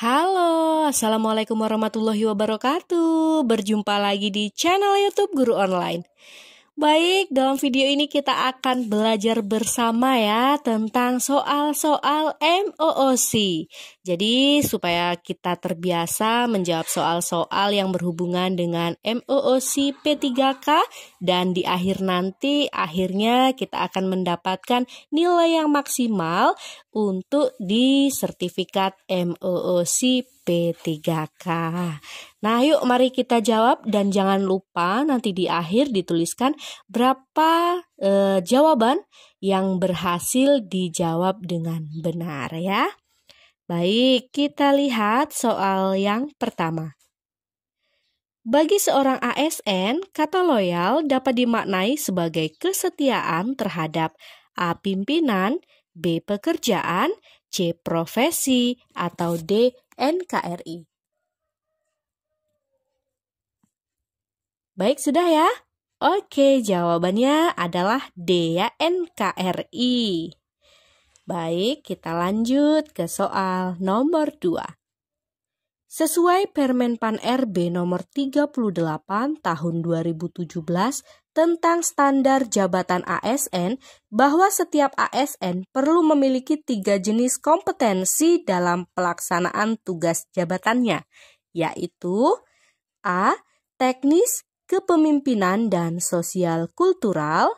Halo, Assalamualaikum warahmatullahi wabarakatuh Berjumpa lagi di channel Youtube Guru Online Baik, dalam video ini kita akan belajar bersama ya tentang soal-soal MOOC jadi supaya kita terbiasa menjawab soal-soal yang berhubungan dengan MOOC P3K dan di akhir nanti akhirnya kita akan mendapatkan nilai yang maksimal untuk di sertifikat MOOC P3K. Nah, yuk mari kita jawab dan jangan lupa nanti di akhir dituliskan berapa e, jawaban yang berhasil dijawab dengan benar ya. Baik, kita lihat soal yang pertama. Bagi seorang ASN, kata loyal dapat dimaknai sebagai kesetiaan terhadap A. Pimpinan, B. Pekerjaan, C. Profesi, atau D. NKRI. Baik, sudah ya? Oke, jawabannya adalah D ya, NKRI. Baik, kita lanjut ke soal nomor 2. Sesuai Permen Pan RB nomor 38 tahun 2017 tentang standar jabatan ASN bahwa setiap ASN perlu memiliki tiga jenis kompetensi dalam pelaksanaan tugas jabatannya, yaitu A. Teknis, kepemimpinan, dan sosial kultural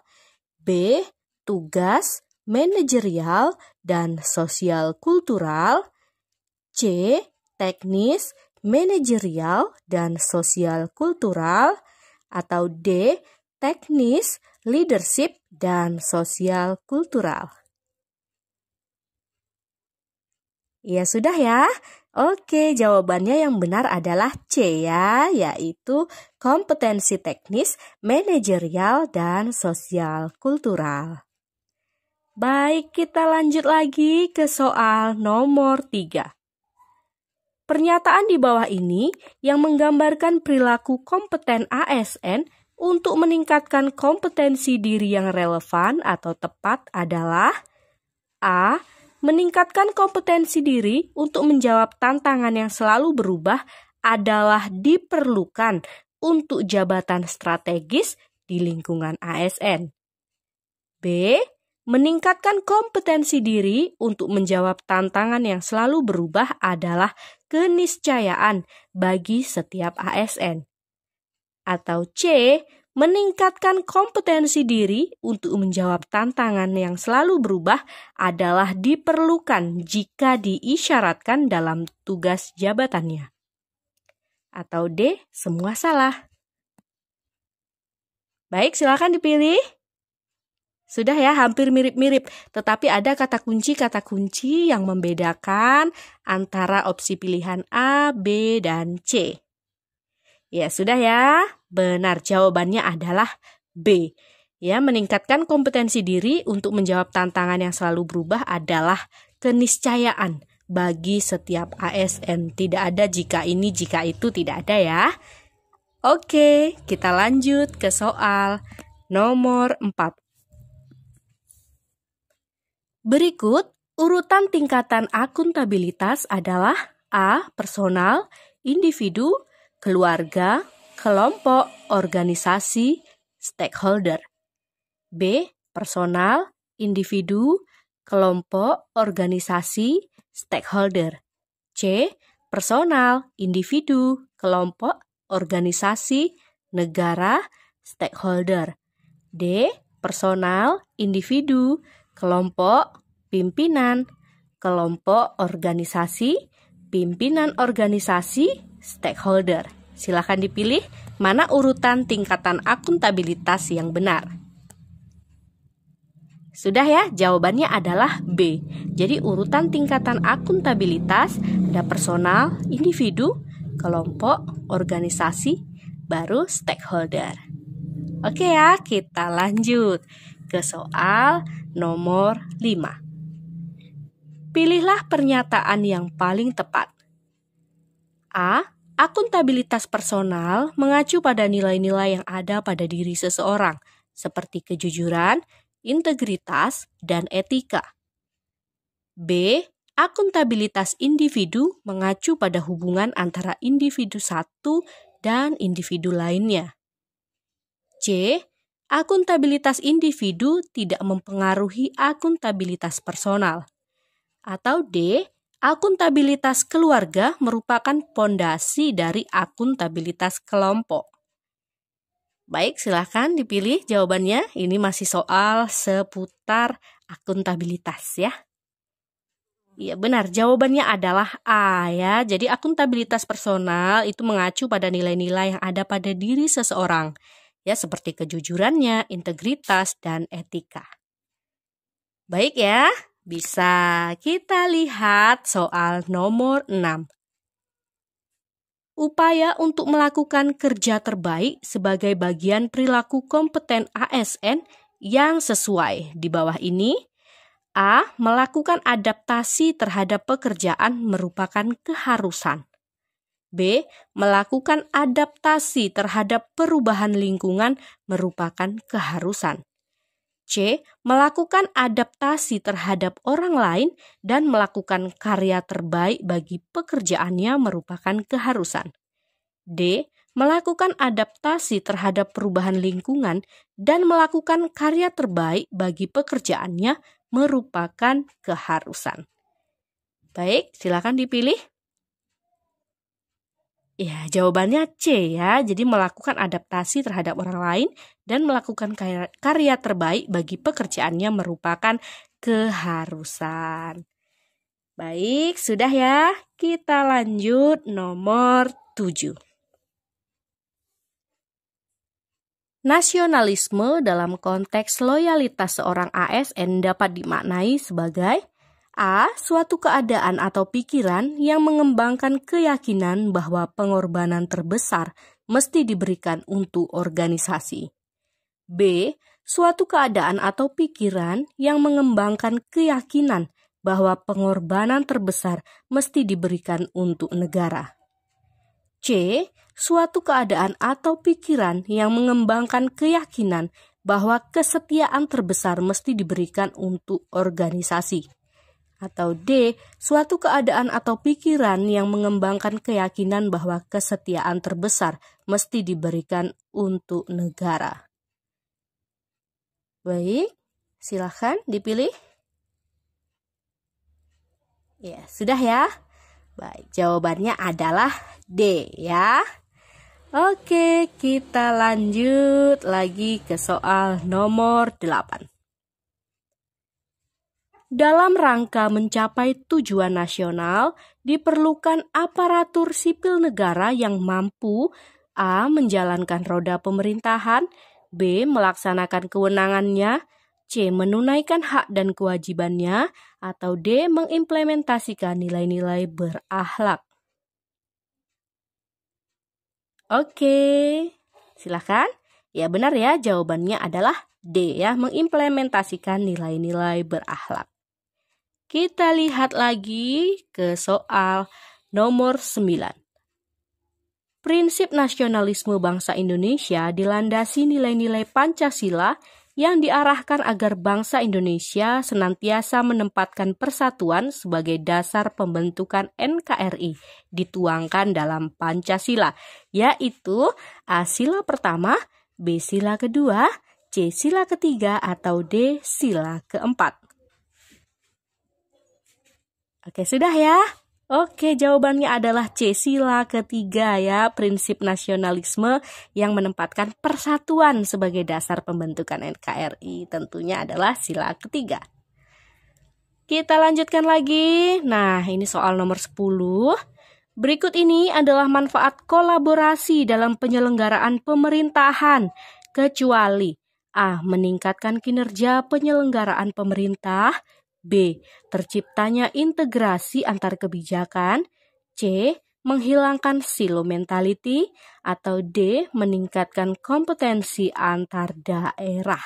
B. Tugas, manajerial dan sosial kultural, C. teknis, manajerial dan sosial kultural, atau D. teknis, leadership dan sosial kultural. Ya sudah ya. Oke, jawabannya yang benar adalah C ya, yaitu kompetensi teknis, manajerial dan sosial kultural. Baik, kita lanjut lagi ke soal nomor 3. Pernyataan di bawah ini yang menggambarkan perilaku kompeten ASN untuk meningkatkan kompetensi diri yang relevan atau tepat adalah A. Meningkatkan kompetensi diri untuk menjawab tantangan yang selalu berubah adalah diperlukan untuk jabatan strategis di lingkungan ASN. B Meningkatkan kompetensi diri untuk menjawab tantangan yang selalu berubah adalah keniscayaan bagi setiap ASN. Atau C, meningkatkan kompetensi diri untuk menjawab tantangan yang selalu berubah adalah diperlukan jika diisyaratkan dalam tugas jabatannya. Atau D, semua salah. Baik, silakan dipilih. Sudah ya, hampir mirip-mirip, tetapi ada kata kunci-kata kunci yang membedakan antara opsi pilihan A, B, dan C. Ya, sudah ya. Benar, jawabannya adalah B. Ya, meningkatkan kompetensi diri untuk menjawab tantangan yang selalu berubah adalah keniscayaan bagi setiap ASN. Tidak ada jika ini, jika itu, tidak ada ya. Oke, kita lanjut ke soal nomor 40. Berikut urutan tingkatan akuntabilitas adalah A. Personal, individu, keluarga, kelompok, organisasi, stakeholder. B. Personal, individu, kelompok, organisasi, stakeholder. C. Personal, individu, kelompok, organisasi, negara, stakeholder. D. Personal, individu, kelompok pimpinan, kelompok organisasi, pimpinan organisasi, stakeholder. Silahkan dipilih mana urutan tingkatan akuntabilitas yang benar. Sudah ya, jawabannya adalah B. Jadi urutan tingkatan akuntabilitas ada personal, individu, kelompok, organisasi, baru stakeholder. Oke ya, kita lanjut ke soal nomor 5. Pilihlah pernyataan yang paling tepat. A. Akuntabilitas personal mengacu pada nilai-nilai yang ada pada diri seseorang, seperti kejujuran, integritas, dan etika. B. Akuntabilitas individu mengacu pada hubungan antara individu satu dan individu lainnya. C akuntabilitas individu tidak mempengaruhi akuntabilitas personal. Atau D, akuntabilitas keluarga merupakan pondasi dari akuntabilitas kelompok. Baik, silahkan dipilih jawabannya. Ini masih soal seputar akuntabilitas ya. Iya benar, jawabannya adalah A ya. Jadi akuntabilitas personal itu mengacu pada nilai-nilai yang ada pada diri seseorang ya seperti kejujurannya, integritas, dan etika. Baik ya, bisa kita lihat soal nomor 6. Upaya untuk melakukan kerja terbaik sebagai bagian perilaku kompeten ASN yang sesuai di bawah ini A. Melakukan adaptasi terhadap pekerjaan merupakan keharusan. B. Melakukan adaptasi terhadap perubahan lingkungan merupakan keharusan. C. Melakukan adaptasi terhadap orang lain dan melakukan karya terbaik bagi pekerjaannya merupakan keharusan. D. Melakukan adaptasi terhadap perubahan lingkungan dan melakukan karya terbaik bagi pekerjaannya merupakan keharusan. Baik, silakan dipilih. Ya, jawabannya C ya. Jadi melakukan adaptasi terhadap orang lain dan melakukan karya terbaik bagi pekerjaannya merupakan keharusan. Baik, sudah ya. Kita lanjut nomor 7. Nasionalisme dalam konteks loyalitas seorang ASN dapat dimaknai sebagai A. Suatu keadaan atau pikiran yang mengembangkan keyakinan bahwa pengorbanan terbesar mesti diberikan untuk organisasi. B. Suatu keadaan atau pikiran yang mengembangkan keyakinan bahwa pengorbanan terbesar mesti diberikan untuk negara. C. Suatu keadaan atau pikiran yang mengembangkan keyakinan bahwa kesetiaan terbesar mesti diberikan untuk organisasi atau D. Suatu keadaan atau pikiran yang mengembangkan keyakinan bahwa kesetiaan terbesar mesti diberikan untuk negara. Baik, silahkan dipilih. Ya, sudah ya. Baik, jawabannya adalah D ya. Oke, kita lanjut lagi ke soal nomor 8 dalam rangka mencapai tujuan nasional, diperlukan aparatur sipil negara yang mampu A. menjalankan roda pemerintahan, B. melaksanakan kewenangannya, C. menunaikan hak dan kewajibannya, atau D. mengimplementasikan nilai-nilai berakhlak. Oke, silakan. Ya benar ya, jawabannya adalah D ya, mengimplementasikan nilai-nilai berakhlak. Kita lihat lagi ke soal nomor 9. Prinsip nasionalisme bangsa Indonesia dilandasi nilai-nilai Pancasila yang diarahkan agar bangsa Indonesia senantiasa menempatkan persatuan sebagai dasar pembentukan NKRI dituangkan dalam Pancasila, yaitu A sila pertama, B sila kedua, C sila ketiga atau D sila keempat. Oke, sudah ya? Oke, jawabannya adalah C, sila ketiga ya, prinsip nasionalisme yang menempatkan persatuan sebagai dasar pembentukan NKRI. Tentunya adalah sila ketiga. Kita lanjutkan lagi. Nah, ini soal nomor 10. Berikut ini adalah manfaat kolaborasi dalam penyelenggaraan pemerintahan, kecuali A. Meningkatkan kinerja penyelenggaraan pemerintah B. Terciptanya integrasi antar kebijakan. C. Menghilangkan silo mentality. Atau D. Meningkatkan kompetensi antar daerah.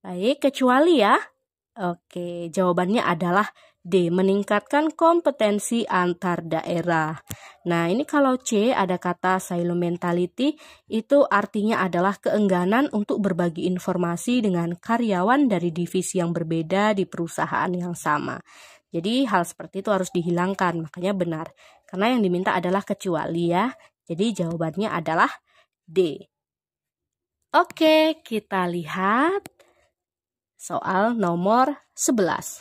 Baik, kecuali ya. Oke, jawabannya adalah D. Meningkatkan kompetensi antar daerah. Nah, ini kalau C ada kata silo mentality, itu artinya adalah keengganan untuk berbagi informasi dengan karyawan dari divisi yang berbeda di perusahaan yang sama. Jadi hal seperti itu harus dihilangkan, makanya benar. Karena yang diminta adalah kecuali ya. Jadi jawabannya adalah D. Oke, kita lihat soal nomor 11.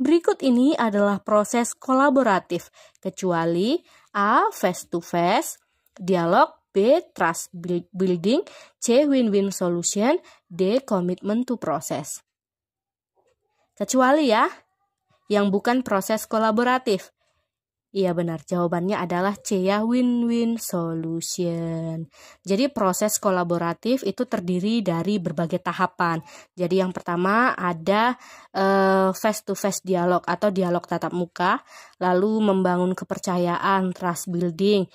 Berikut ini adalah proses kolaboratif, kecuali A. Face to face Dialog B. Trust building C. Win-win solution D. Commitment to process. Kecuali ya, yang bukan proses kolaboratif. Iya benar, jawabannya adalah C ya, win-win solution. Jadi proses kolaboratif itu terdiri dari berbagai tahapan. Jadi yang pertama ada face to face dialog atau dialog tatap muka, lalu membangun kepercayaan, trust building,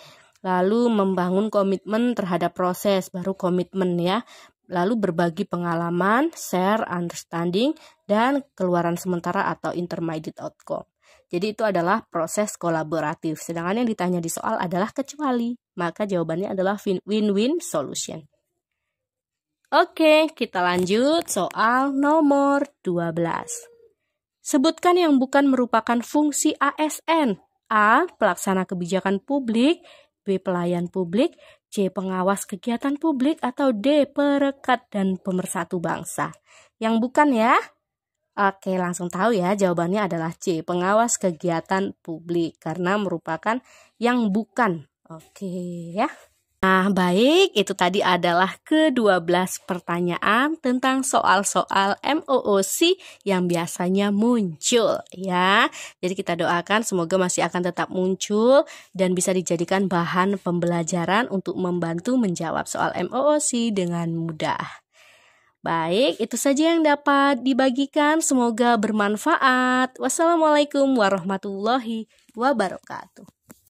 lalu membangun komitmen terhadap proses, baru komitmen ya. Lalu berbagi pengalaman, share understanding dan keluaran sementara atau intermediate outcome. Jadi itu adalah proses kolaboratif. Sedangkan yang ditanya di soal adalah kecuali. Maka jawabannya adalah win-win solution. Oke, kita lanjut soal nomor 12. Sebutkan yang bukan merupakan fungsi ASN. A. Pelaksana kebijakan publik. B. Pelayan publik. C. Pengawas kegiatan publik. Atau D. Perekat dan pemersatu bangsa. Yang bukan ya. Oke, langsung tahu ya jawabannya adalah C, pengawas kegiatan publik karena merupakan yang bukan. Oke ya. Nah, baik, itu tadi adalah ke-12 pertanyaan tentang soal-soal MOOC yang biasanya muncul ya. Jadi kita doakan semoga masih akan tetap muncul dan bisa dijadikan bahan pembelajaran untuk membantu menjawab soal MOOC dengan mudah. Baik, itu saja yang dapat dibagikan. Semoga bermanfaat. Wassalamualaikum warahmatullahi wabarakatuh.